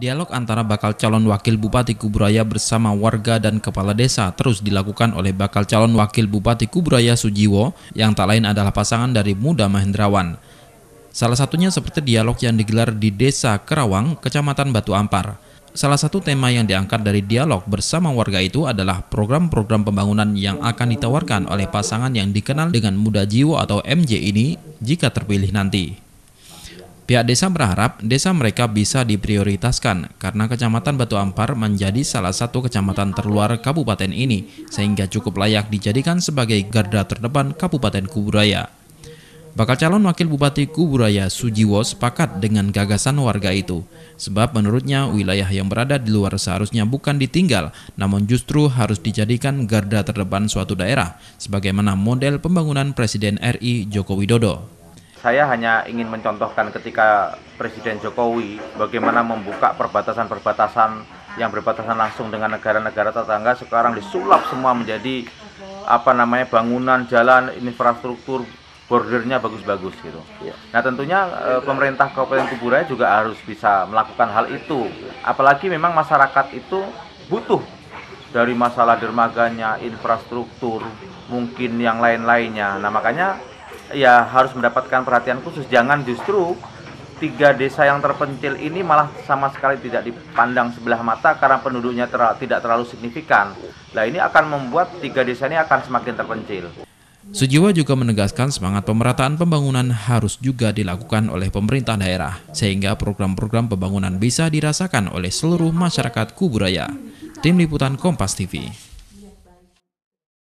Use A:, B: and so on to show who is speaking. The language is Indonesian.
A: Dialog antara bakal calon wakil Bupati Kuburaya bersama warga dan kepala desa terus dilakukan oleh bakal calon wakil Bupati Kuburaya Sujiwo yang tak lain adalah pasangan dari Muda Mahendrawan. Salah satunya seperti dialog yang digelar di Desa Kerawang, Kecamatan Batu Ampar. Salah satu tema yang diangkat dari dialog bersama warga itu adalah program-program pembangunan yang akan ditawarkan oleh pasangan yang dikenal dengan Muda Jiwo atau MJ ini jika terpilih nanti. Pihak desa berharap desa mereka bisa diprioritaskan karena Kecamatan Batu Ampar menjadi salah satu kecamatan terluar kabupaten ini sehingga cukup layak dijadikan sebagai garda terdepan Kabupaten Kuburaya. Bakal calon wakil Bupati Kuburaya Sujiwo sepakat dengan gagasan warga itu sebab menurutnya wilayah yang berada di luar seharusnya bukan ditinggal namun justru harus dijadikan garda terdepan suatu daerah sebagaimana model pembangunan Presiden RI Joko Widodo
B: saya hanya ingin mencontohkan ketika Presiden Jokowi bagaimana membuka perbatasan-perbatasan yang berbatasan langsung dengan negara-negara tetangga sekarang disulap semua menjadi apa namanya bangunan jalan infrastruktur bordernya bagus-bagus gitu. Iya. Nah tentunya eh, pemerintah Kabupaten Kuburaya juga harus bisa melakukan hal itu. Apalagi memang masyarakat itu butuh dari masalah dermaganya, infrastruktur, mungkin yang lain-lainnya. Nah makanya ya harus mendapatkan perhatian khusus jangan justru tiga desa yang terpencil ini malah sama sekali tidak dipandang sebelah mata karena penduduknya ter tidak terlalu signifikan. Nah ini akan membuat tiga desa ini akan semakin terpencil.
A: Sujiwa juga menegaskan semangat pemerataan pembangunan harus juga dilakukan oleh pemerintah daerah, sehingga program-program pembangunan bisa dirasakan oleh seluruh masyarakat Kuburaya. Tim Liputan Kompas TV